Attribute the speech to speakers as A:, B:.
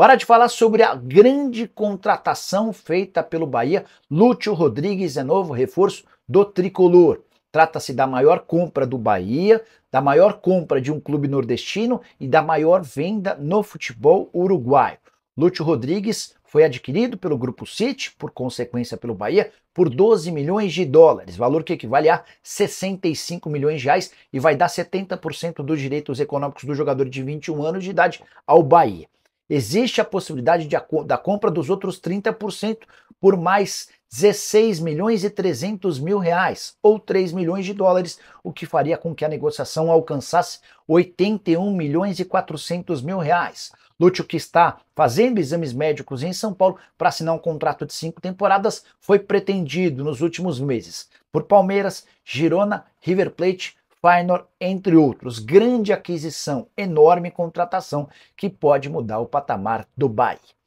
A: Hora de falar sobre a grande contratação feita pelo Bahia. Lúcio Rodrigues é novo reforço do tricolor. Trata-se da maior compra do Bahia, da maior compra de um clube nordestino e da maior venda no futebol uruguaio. Lúcio Rodrigues foi adquirido pelo Grupo City, por consequência pelo Bahia, por 12 milhões de dólares, valor que equivale a 65 milhões de reais e vai dar 70% dos direitos econômicos do jogador de 21 anos de idade ao Bahia existe a possibilidade de, da compra dos outros 30% por mais 16 milhões e 300 mil reais, ou 3 milhões de dólares, o que faria com que a negociação alcançasse 81 milhões e 400 mil reais. Lúcio, que está fazendo exames médicos em São Paulo para assinar um contrato de cinco temporadas, foi pretendido nos últimos meses por Palmeiras, Girona, River Plate, Feyenoord, entre outros. Grande aquisição, enorme contratação que pode mudar o patamar
B: do Bahia.